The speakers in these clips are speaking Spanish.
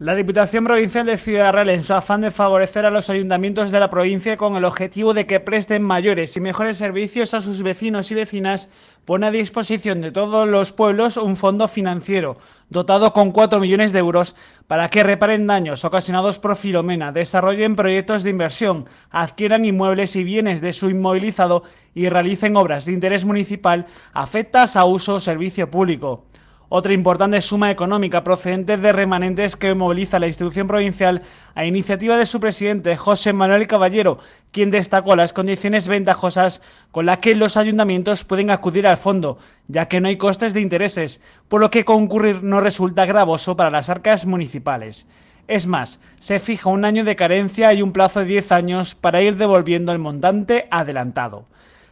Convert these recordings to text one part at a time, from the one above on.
La Diputación Provincial de Ciudad Real, en su afán de favorecer a los ayuntamientos de la provincia con el objetivo de que presten mayores y mejores servicios a sus vecinos y vecinas, pone a disposición de todos los pueblos un fondo financiero dotado con 4 millones de euros para que reparen daños ocasionados por Filomena, desarrollen proyectos de inversión, adquieran inmuebles y bienes de su inmovilizado y realicen obras de interés municipal afectas a uso o servicio público otra importante suma económica procedente de remanentes que moviliza la institución provincial a iniciativa de su presidente José Manuel Caballero, quien destacó las condiciones ventajosas con las que los ayuntamientos pueden acudir al fondo, ya que no hay costes de intereses, por lo que concurrir no resulta gravoso para las arcas municipales. Es más, se fija un año de carencia y un plazo de 10 años para ir devolviendo el montante adelantado.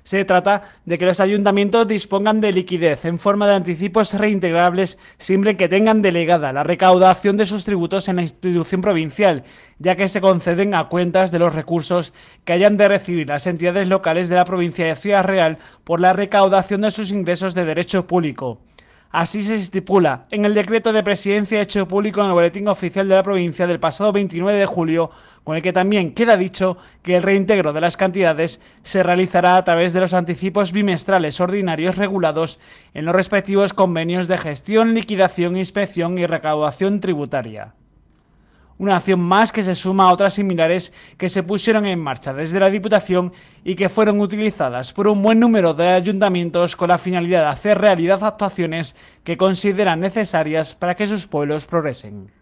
Se trata de que los ayuntamientos dispongan de liquidez en forma de anticipos reintegrables siempre que tengan delegada la recaudación de sus tributos en la institución provincial, ya que se conceden a cuentas de los recursos que hayan de recibir las entidades locales de la provincia de Ciudad Real por la recaudación de sus ingresos de derecho público. Así se estipula en el decreto de presidencia hecho público en el Boletín Oficial de la Provincia del pasado 29 de julio, con el que también queda dicho que el reintegro de las cantidades se realizará a través de los anticipos bimestrales ordinarios regulados en los respectivos convenios de gestión, liquidación, inspección y recaudación tributaria una acción más que se suma a otras similares que se pusieron en marcha desde la Diputación y que fueron utilizadas por un buen número de ayuntamientos con la finalidad de hacer realidad actuaciones que consideran necesarias para que sus pueblos progresen.